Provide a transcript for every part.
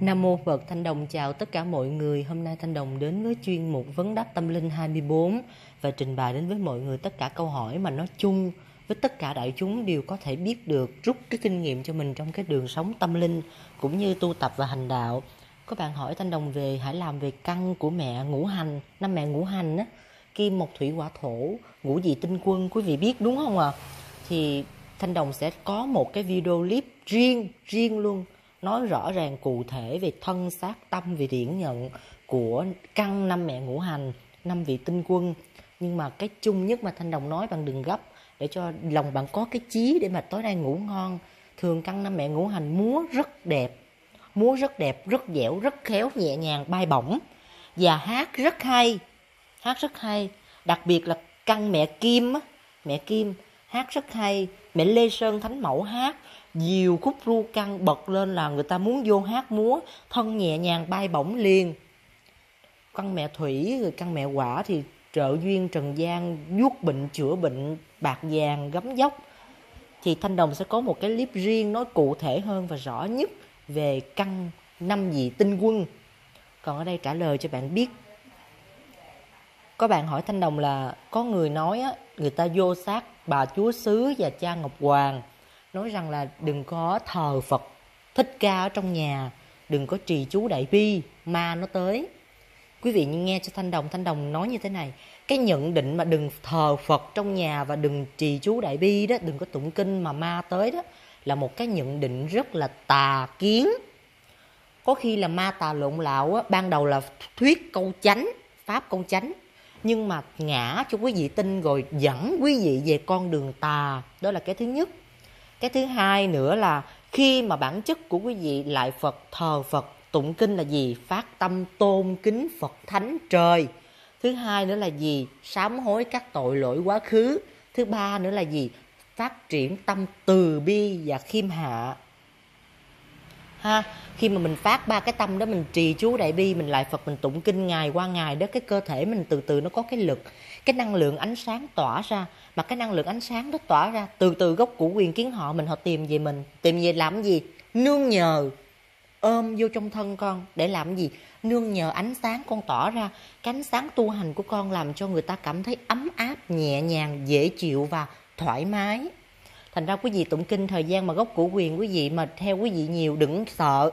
Nam Mô Phật Thanh Đồng chào tất cả mọi người Hôm nay Thanh Đồng đến với chuyên mục Vấn đáp tâm linh 24 Và trình bày đến với mọi người tất cả câu hỏi mà nói chung Với tất cả đại chúng đều có thể biết được Rút cái kinh nghiệm cho mình trong cái đường sống tâm linh Cũng như tu tập và hành đạo Có bạn hỏi Thanh Đồng về hãy làm về căn của mẹ ngũ hành Năm mẹ ngũ hành á Kim mộc thủy hỏa thổ Ngũ dị tinh quân quý vị biết đúng không ạ à? Thì Thanh Đồng sẽ có một cái video clip riêng Riêng luôn nói rõ ràng cụ thể về thân xác tâm vị điển nhận của căn năm mẹ ngũ hành năm vị tinh quân nhưng mà cái chung nhất mà thanh đồng nói bằng đừng gấp để cho lòng bạn có cái chí để mà tối nay ngủ ngon thường căn năm mẹ ngũ hành múa rất đẹp múa rất đẹp rất dẻo rất khéo nhẹ nhàng bay bổng và hát rất hay hát rất hay đặc biệt là căn mẹ kim mẹ kim hát rất hay mẹ lê sơn thánh mẫu hát nhiều khúc ru căng bật lên là người ta muốn vô hát múa thân nhẹ nhàng bay bổng liền căn mẹ thủy rồi căn mẹ quả thì trợ duyên trần gian vuốt bệnh chữa bệnh bạc vàng gấm dốc thì thanh đồng sẽ có một cái clip riêng nói cụ thể hơn và rõ nhất về căn năm vị tinh quân còn ở đây trả lời cho bạn biết có bạn hỏi thanh đồng là có người nói á, người ta vô sát bà chúa xứ và cha ngọc hoàng nói rằng là đừng có thờ Phật thích ca ở trong nhà, đừng có trì chú đại bi, ma nó tới. Quý vị nghe cho Thanh Đồng, Thanh Đồng nói như thế này, cái nhận định mà đừng thờ Phật trong nhà và đừng trì chú đại bi đó, đừng có tụng kinh mà ma tới đó, là một cái nhận định rất là tà kiến. Có khi là ma tà lộn lạo, á, ban đầu là thuyết câu chánh, pháp câu chánh, nhưng mà ngã cho quý vị tin rồi dẫn quý vị về con đường tà, đó là cái thứ nhất cái thứ hai nữa là khi mà bản chất của quý vị lại phật thờ phật tụng kinh là gì phát tâm tôn kính phật thánh trời thứ hai nữa là gì sám hối các tội lỗi quá khứ thứ ba nữa là gì phát triển tâm từ bi và khiêm hạ ha khi mà mình phát ba cái tâm đó mình trì chú đại bi mình lại phật mình tụng kinh ngày qua ngày đó cái cơ thể mình từ từ nó có cái lực cái năng lượng ánh sáng tỏa ra mà cái năng lượng ánh sáng đó tỏa ra từ từ gốc của quyền kiến họ mình họ tìm về mình tìm về làm gì nương nhờ ôm vô trong thân con để làm gì nương nhờ ánh sáng con tỏ ra cái ánh sáng tu hành của con làm cho người ta cảm thấy ấm áp nhẹ nhàng dễ chịu và thoải mái thành ra quý vị tụng kinh thời gian mà gốc của quyền quý vị mà theo quý vị nhiều đừng sợ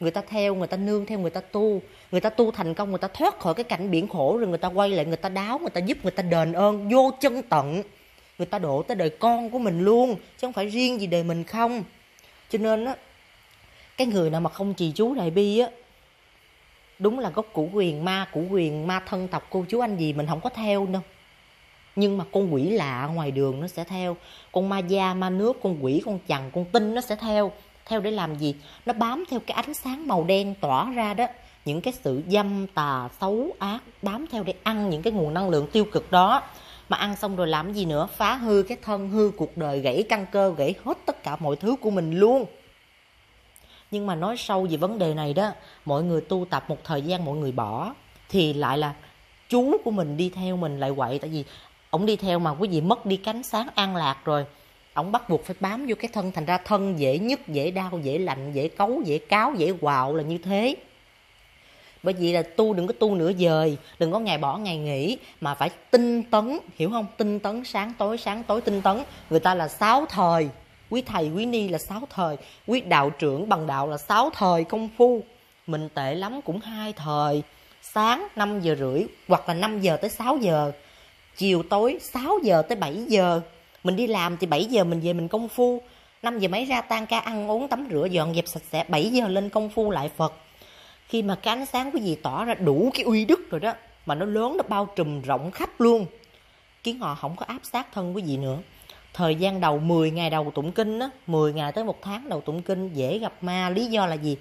người ta theo người ta nương theo người ta tu người ta tu thành công người ta thoát khỏi cái cảnh biển khổ rồi người ta quay lại người ta đáo người ta giúp người ta đền ơn vô chân tận người ta đổ tới đời con của mình luôn chứ không phải riêng gì đời mình không cho nên á cái người nào mà không trì chú đại bi á đúng là gốc của quyền ma của quyền ma thân tộc cô chú anh gì mình không có theo đâu nhưng mà con quỷ lạ ngoài đường nó sẽ theo con ma da ma nước con quỷ con chằn con tinh nó sẽ theo theo để làm gì nó bám theo cái ánh sáng màu đen tỏa ra đó những cái sự dâm tà xấu ác bám theo để ăn những cái nguồn năng lượng tiêu cực đó mà ăn xong rồi làm gì nữa phá hư cái thân hư cuộc đời gãy căn cơ gãy hết tất cả mọi thứ của mình luôn nhưng mà nói sâu về vấn đề này đó mọi người tu tập một thời gian mọi người bỏ thì lại là chú của mình đi theo mình lại quậy tại vì Ông đi theo mà quý vị mất đi cánh sáng an lạc rồi. Ông bắt buộc phải bám vô cái thân thành ra thân dễ nhức, dễ đau, dễ lạnh, dễ cấu, dễ cáo, dễ quạo là như thế. Bởi vì là tu đừng có tu nửa dời, đừng có ngày bỏ ngày nghỉ mà phải tinh tấn, hiểu không? Tinh tấn sáng tối, sáng tối tinh tấn. Người ta là sáu thời, quý thầy, quý ni là sáu thời, quý đạo trưởng bằng đạo là sáu thời công phu. Mình tệ lắm cũng hai thời, sáng 5 giờ rưỡi hoặc là 5 giờ tới 6 giờ chiều tối 6 giờ tới 7 giờ mình đi làm thì 7 giờ mình về mình công phu 5 giờ mấy ra tan ca ăn uống tắm rửa dọn dẹp sạch sẽ 7 giờ lên công phu lại Phật khi mà cái ánh sáng của gì tỏ ra đủ cái uy đức rồi đó mà nó lớn nó bao trùm rộng khắp luôn khiến họ không có áp sát thân của gì nữa thời gian đầu 10 ngày đầu tụng kinh á 10 ngày tới một tháng đầu tụng kinh dễ gặp ma lý do là gì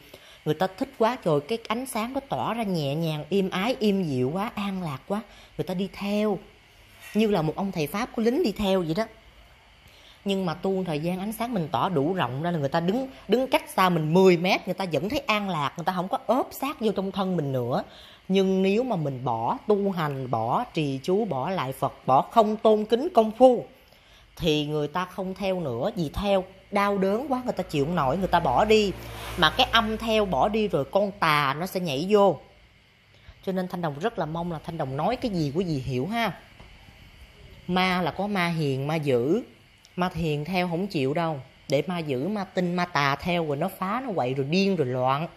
người ta thích quá rồi cái ánh sáng nó tỏ ra nhẹ nhàng im ái im dịu quá an lạc quá người ta đi theo như là một ông thầy pháp có lính đi theo vậy đó nhưng mà tu thời gian ánh sáng mình tỏ đủ rộng ra là người ta đứng đứng cách xa mình 10 mét người ta vẫn thấy an lạc người ta không có ốp sát vô trong thân mình nữa nhưng nếu mà mình bỏ tu hành bỏ trì chú bỏ lại phật bỏ không tôn kính công phu thì người ta không theo nữa vì theo đau đớn quá người ta chịu không nổi người ta bỏ đi mà cái âm theo bỏ đi rồi con tà nó sẽ nhảy vô cho nên thanh đồng rất là mong là thanh đồng nói cái gì của gì hiểu ha ma là có ma hiền ma dữ ma hiền theo không chịu đâu để ma dữ ma tinh ma tà theo rồi nó phá nó quậy rồi điên rồi loạn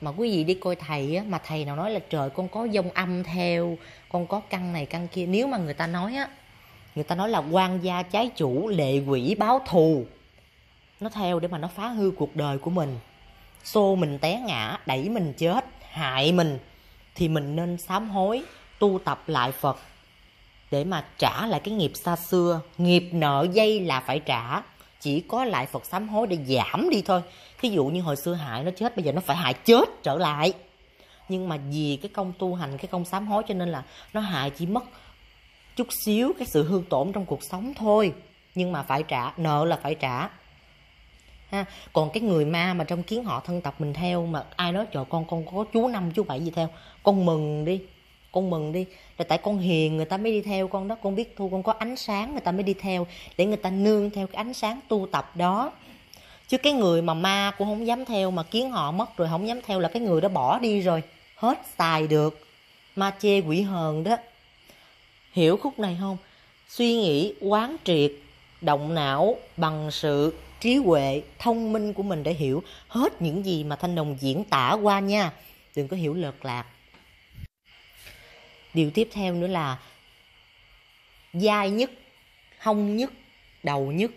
mà quý vị đi coi thầy á mà thầy nào nói là trời con có dông âm theo con có căn này căn kia nếu mà người ta nói á người ta nói là quan gia trái chủ lệ quỷ báo thù nó theo để mà nó phá hư cuộc đời của mình xô mình té ngã đẩy mình chết hại mình thì mình nên sám hối tu tập lại phật để mà trả lại cái nghiệp xa xưa nghiệp nợ dây là phải trả chỉ có lại phật sám hối để giảm đi thôi thí dụ như hồi xưa hại nó chết bây giờ nó phải hại chết trở lại nhưng mà vì cái công tu hành cái công sám hối cho nên là nó hại chỉ mất chút xíu cái sự hương tổn trong cuộc sống thôi nhưng mà phải trả nợ là phải trả ha còn cái người ma mà trong kiến họ thân tộc mình theo mà ai nói trời con con có chú năm chú bảy gì theo con mừng đi con mừng đi rồi tại con hiền người ta mới đi theo con đó con biết tu con có ánh sáng người ta mới đi theo để người ta nương theo cái ánh sáng tu tập đó chứ cái người mà ma cũng không dám theo mà kiến họ mất rồi không dám theo là cái người đó bỏ đi rồi hết xài được ma chê quỷ hờn đó hiểu khúc này không suy nghĩ quán triệt động não bằng sự trí huệ thông minh của mình để hiểu hết những gì mà thanh đồng diễn tả qua nha đừng có hiểu lợt lạc điều tiếp theo nữa là dai nhất hông nhất đầu nhất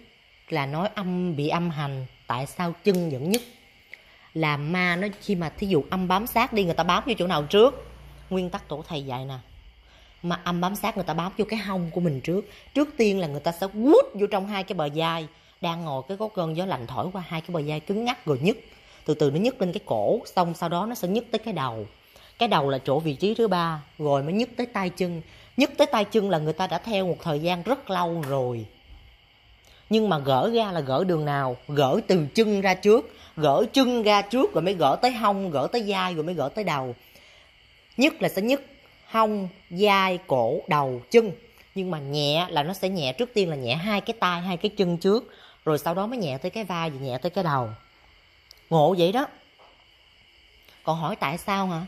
là nói âm bị âm hành tại sao chân dẫn nhất là ma nó khi mà thí dụ âm bám sát đi người ta bám vô chỗ nào trước nguyên tắc tổ thầy dạy nè mà âm bám sát người ta bám vô cái hông của mình trước trước tiên là người ta sẽ quýt vô trong hai cái bờ dai đang ngồi cái có cơn gió lạnh thổi qua hai cái bờ dai cứng ngắc rồi nhức từ từ nó nhức lên cái cổ xong sau đó nó sẽ nhức tới cái đầu cái đầu là chỗ vị trí thứ ba rồi mới nhức tới tay chân nhức tới tay chân là người ta đã theo một thời gian rất lâu rồi nhưng mà gỡ ra là gỡ đường nào gỡ từ chân ra trước gỡ chân ra trước rồi mới gỡ tới hông gỡ tới vai rồi mới gỡ tới đầu nhất là sẽ nhức hông vai cổ đầu chân nhưng mà nhẹ là nó sẽ nhẹ trước tiên là nhẹ hai cái tay hai cái chân trước rồi sau đó mới nhẹ tới cái vai và nhẹ tới cái đầu ngộ vậy đó còn hỏi tại sao hả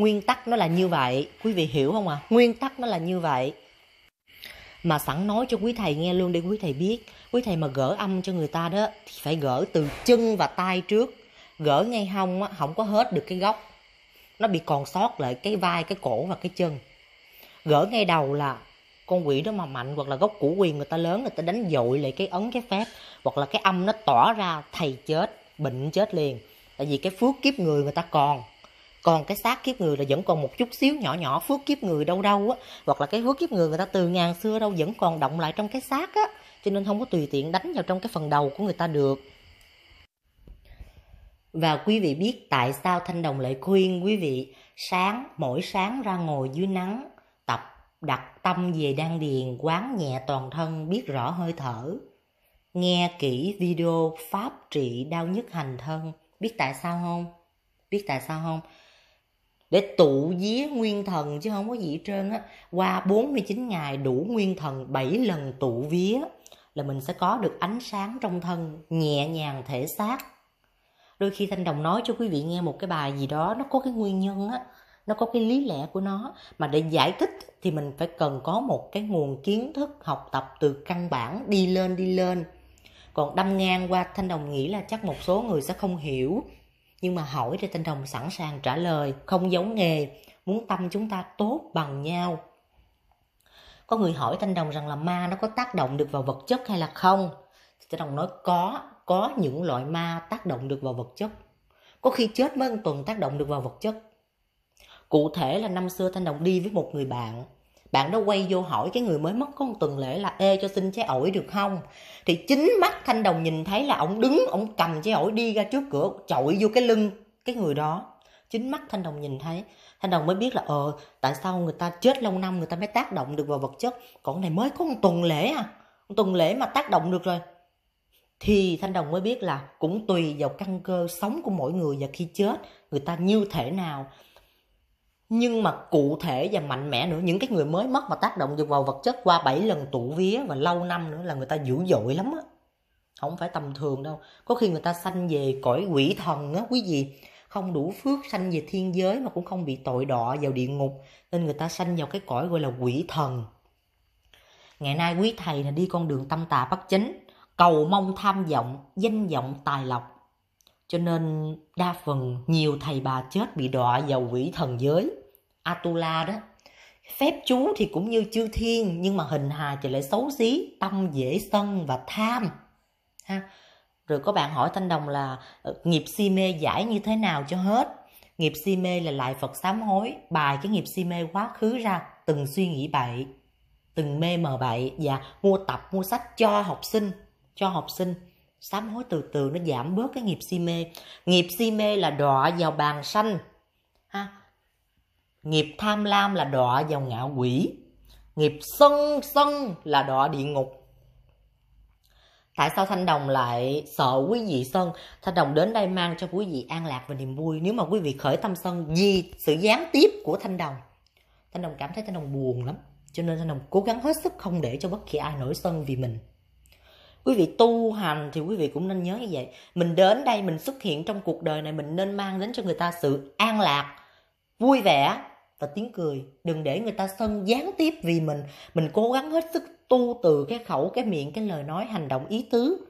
nguyên tắc nó là như vậy quý vị hiểu không ạ à? nguyên tắc nó là như vậy mà sẵn nói cho quý thầy nghe luôn để quý thầy biết quý thầy mà gỡ âm cho người ta đó thì phải gỡ từ chân và tay trước gỡ ngay hông á không có hết được cái gốc, nó bị còn sót lại cái vai cái cổ và cái chân gỡ ngay đầu là con quỷ đó mà mạnh hoặc là gốc củ quyền người ta lớn người ta đánh dội lại cái ấn cái phép hoặc là cái âm nó tỏa ra thầy chết bệnh chết liền tại vì cái phước kiếp người người ta còn còn cái xác kiếp người là vẫn còn một chút xíu nhỏ nhỏ phước kiếp người đâu đâu á hoặc là cái phước kiếp người người ta từ ngàn xưa đâu vẫn còn động lại trong cái xác á cho nên không có tùy tiện đánh vào trong cái phần đầu của người ta được và quý vị biết tại sao thanh đồng lại khuyên quý vị sáng mỗi sáng ra ngồi dưới nắng tập đặt tâm về đan điền quán nhẹ toàn thân biết rõ hơi thở nghe kỹ video pháp trị đau nhức hành thân biết tại sao không biết tại sao không để tụ vía nguyên thần chứ không có gì hết trơn á qua 49 ngày đủ nguyên thần 7 lần tụ vía là mình sẽ có được ánh sáng trong thân nhẹ nhàng thể xác đôi khi thanh đồng nói cho quý vị nghe một cái bài gì đó nó có cái nguyên nhân á nó có cái lý lẽ của nó mà để giải thích thì mình phải cần có một cái nguồn kiến thức học tập từ căn bản đi lên đi lên còn đâm ngang qua thanh đồng nghĩ là chắc một số người sẽ không hiểu nhưng mà hỏi thì tên đồng sẵn sàng trả lời, không giống nghề, muốn tâm chúng ta tốt bằng nhau. Có người hỏi Thanh Đồng rằng là ma nó có tác động được vào vật chất hay là không? Thì Thanh Đồng nói có, có những loại ma tác động được vào vật chất. Có khi chết mới một tuần tác động được vào vật chất. Cụ thể là năm xưa Thanh Đồng đi với một người bạn bạn đã quay vô hỏi cái người mới mất có một tuần lễ là Ê cho xin trái ổi được không? Thì chính mắt Thanh Đồng nhìn thấy là ông đứng, ông cầm trái ổi đi ra trước cửa, chọi vô cái lưng cái người đó. Chính mắt Thanh Đồng nhìn thấy. Thanh Đồng mới biết là ờ, tại sao người ta chết lâu năm người ta mới tác động được vào vật chất. Còn này mới có một tuần lễ à. Một tuần lễ mà tác động được rồi. Thì Thanh Đồng mới biết là cũng tùy vào căn cơ sống của mỗi người và khi chết người ta như thể nào nhưng mà cụ thể và mạnh mẽ nữa những cái người mới mất mà tác động được vào vật chất qua 7 lần tụ vía và lâu năm nữa là người ta dữ dội lắm á không phải tầm thường đâu có khi người ta sanh về cõi quỷ thần á quý vị không đủ phước sanh về thiên giới mà cũng không bị tội đọ vào địa ngục nên người ta sanh vào cái cõi gọi là quỷ thần ngày nay quý thầy là đi con đường tâm tà bất chính cầu mong tham vọng danh vọng tài lộc cho nên đa phần nhiều thầy bà chết bị đọa vào quỷ thần giới Atula đó phép chú thì cũng như chư thiên nhưng mà hình hài thì lại xấu xí tâm dễ sân và tham ha rồi có bạn hỏi thanh đồng là ờ, nghiệp si mê giải như thế nào cho hết nghiệp si mê là lại phật sám hối bài cái nghiệp si mê quá khứ ra từng suy nghĩ bậy từng mê mờ bậy và dạ, mua tập mua sách cho học sinh cho học sinh sám hối từ từ nó giảm bớt cái nghiệp si mê nghiệp si mê là đọa vào bàn sanh nghiệp tham lam là đọa vào ngạo quỷ nghiệp sân sân là đọa địa ngục tại sao thanh đồng lại sợ quý vị sân thanh đồng đến đây mang cho quý vị an lạc và niềm vui nếu mà quý vị khởi tâm sân vì sự gián tiếp của thanh đồng thanh đồng cảm thấy thanh đồng buồn lắm cho nên thanh đồng cố gắng hết sức không để cho bất kỳ ai nổi sân vì mình quý vị tu hành thì quý vị cũng nên nhớ như vậy mình đến đây mình xuất hiện trong cuộc đời này mình nên mang đến cho người ta sự an lạc vui vẻ và tiếng cười đừng để người ta sân gián tiếp vì mình mình cố gắng hết sức tu từ cái khẩu cái miệng cái lời nói hành động ý tứ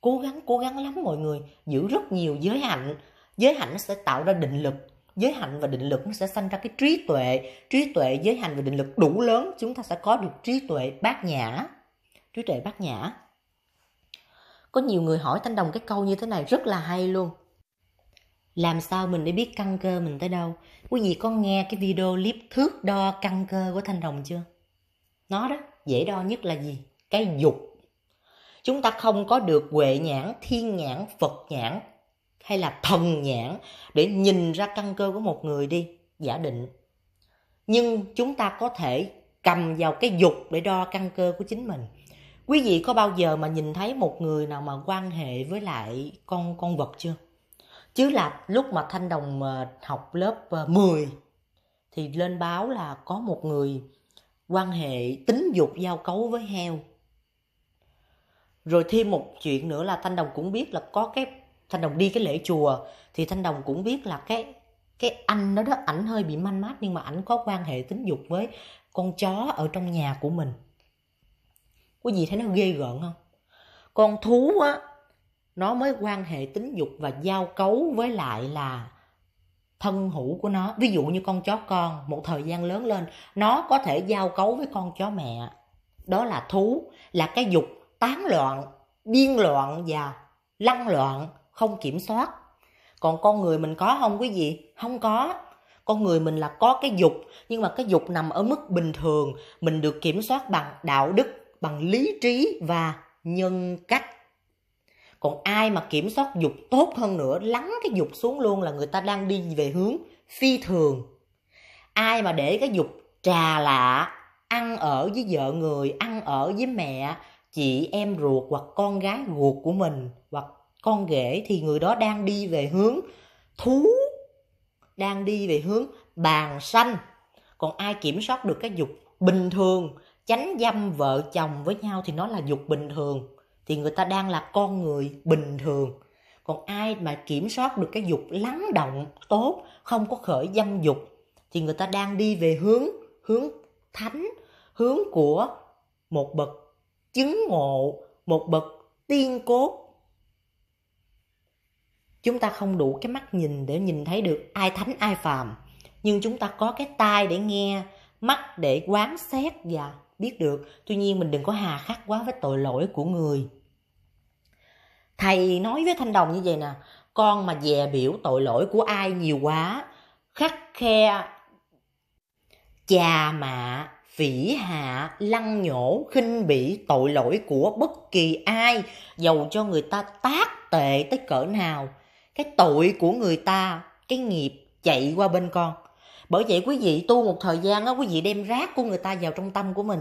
cố gắng cố gắng lắm mọi người giữ rất nhiều giới hạnh giới hạnh nó sẽ tạo ra định lực giới hạnh và định lực nó sẽ sanh ra cái trí tuệ trí tuệ giới hạnh và định lực đủ lớn chúng ta sẽ có được trí tuệ bát nhã trí tuệ bát nhã có nhiều người hỏi thanh đồng cái câu như thế này rất là hay luôn làm sao mình để biết căng cơ mình tới đâu quý vị có nghe cái video clip thước đo căng cơ của thanh đồng chưa nó đó dễ đo nhất là gì cái dục chúng ta không có được huệ nhãn thiên nhãn phật nhãn hay là thần nhãn để nhìn ra căn cơ của một người đi giả định nhưng chúng ta có thể cầm vào cái dục để đo căn cơ của chính mình quý vị có bao giờ mà nhìn thấy một người nào mà quan hệ với lại con con vật chưa chứ là lúc mà thanh đồng ờ, học lớp 10 ờ, thì lên báo là có một người quan hệ tính dục giao cấu với heo rồi thêm một chuyện nữa là thanh đồng cũng biết là có cái thanh đồng đi cái lễ chùa thì thanh đồng cũng biết là cái cái anh đó đó ảnh hơi bị manh mát nhưng mà ảnh có quan hệ tính dục với con chó ở trong nhà của mình có gì thấy nó ghê gợn không con thú á nó mới quan hệ tính dục và giao cấu với lại là thân hữu của nó ví dụ như con chó con một thời gian lớn lên nó có thể giao cấu với con chó mẹ đó là thú là cái dục tán loạn điên loạn và lăng loạn không kiểm soát còn con người mình có không quý vị không có con người mình là có cái dục nhưng mà cái dục nằm ở mức bình thường mình được kiểm soát bằng đạo đức bằng lý trí và nhân cách còn ai mà kiểm soát dục tốt hơn nữa lắng cái dục xuống luôn là người ta đang đi về hướng phi thường ai mà để cái dục trà lạ ăn ở với vợ người ăn ở với mẹ chị em ruột hoặc con gái ruột của mình hoặc con ghẻ thì người đó đang đi về hướng thú đang đi về hướng bàn sanh còn ai kiểm soát được cái dục bình thường chánh dâm vợ chồng với nhau thì nó là dục bình thường thì người ta đang là con người bình thường còn ai mà kiểm soát được cái dục lắng động tốt không có khởi dâm dục thì người ta đang đi về hướng hướng thánh hướng của một bậc chứng ngộ một bậc tiên cốt chúng ta không đủ cái mắt nhìn để nhìn thấy được ai thánh ai phàm nhưng chúng ta có cái tai để nghe mắt để quán xét và biết được, tuy nhiên mình đừng có hà khắc quá với tội lỗi của người. Thầy nói với Thanh Đồng như vậy nè, con mà dè biểu tội lỗi của ai nhiều quá, khắc khe, chà mạ, phỉ hạ, lăng nhổ, khinh bỉ tội lỗi của bất kỳ ai, dầu cho người ta tác tệ tới cỡ nào. Cái tội của người ta, cái nghiệp chạy qua bên con bởi vậy quý vị tu một thời gian á quý vị đem rác của người ta vào trong tâm của mình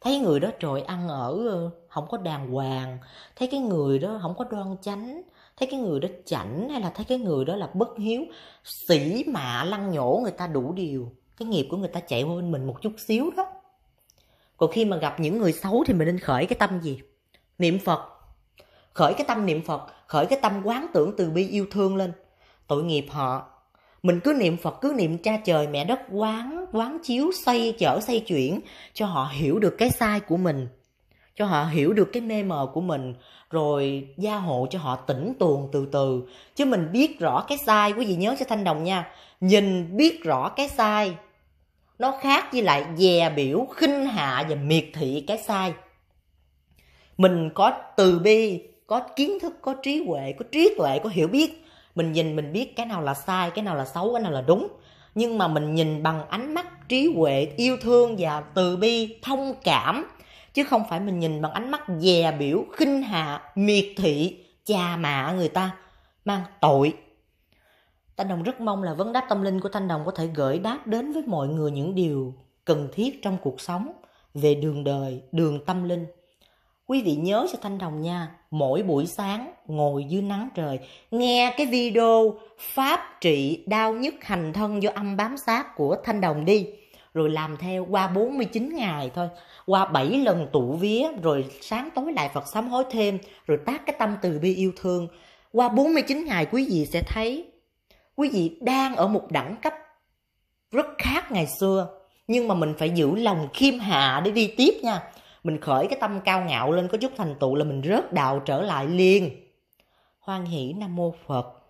thấy người đó trời ăn ở ờ, không có đàng hoàng thấy cái người đó không có đoan chánh thấy cái người đó chảnh hay là thấy cái người đó là bất hiếu sỉ mạ lăng nhổ người ta đủ điều cái nghiệp của người ta chạy qua bên mình một chút xíu đó còn khi mà gặp những người xấu thì mình nên khởi cái tâm gì niệm phật khởi cái tâm niệm phật khởi cái tâm quán tưởng từ bi yêu thương lên tội nghiệp họ mình cứ niệm Phật, cứ niệm cha trời, mẹ đất quán, quán chiếu, xoay chở, xoay chuyển cho họ hiểu được cái sai của mình. Cho họ hiểu được cái mê mờ của mình, rồi gia hộ cho họ tỉnh tuồng từ từ. Chứ mình biết rõ cái sai, quý vị nhớ cho Thanh Đồng nha. Nhìn biết rõ cái sai, nó khác với lại dè biểu, khinh hạ và miệt thị cái sai. Mình có từ bi, có kiến thức, có trí huệ, có trí tuệ, có hiểu biết mình nhìn mình biết cái nào là sai cái nào là xấu cái nào là đúng nhưng mà mình nhìn bằng ánh mắt trí huệ yêu thương và từ bi thông cảm chứ không phải mình nhìn bằng ánh mắt dè biểu khinh hạ miệt thị cha mạ người ta mang tội thanh đồng rất mong là vấn đáp tâm linh của thanh đồng có thể gửi đáp đến với mọi người những điều cần thiết trong cuộc sống về đường đời đường tâm linh quý vị nhớ cho thanh đồng nha mỗi buổi sáng ngồi dưới nắng trời nghe cái video pháp trị đau nhức hành thân do âm bám sát của thanh đồng đi rồi làm theo qua 49 ngày thôi qua 7 lần tụ vía rồi sáng tối lại Phật sám hối thêm rồi tác cái tâm từ bi yêu thương qua 49 ngày quý vị sẽ thấy quý vị đang ở một đẳng cấp rất khác ngày xưa nhưng mà mình phải giữ lòng khiêm hạ để đi tiếp nha mình khởi cái tâm cao ngạo lên có chút thành tựu là mình rớt đạo trở lại liền hoan hỷ nam mô phật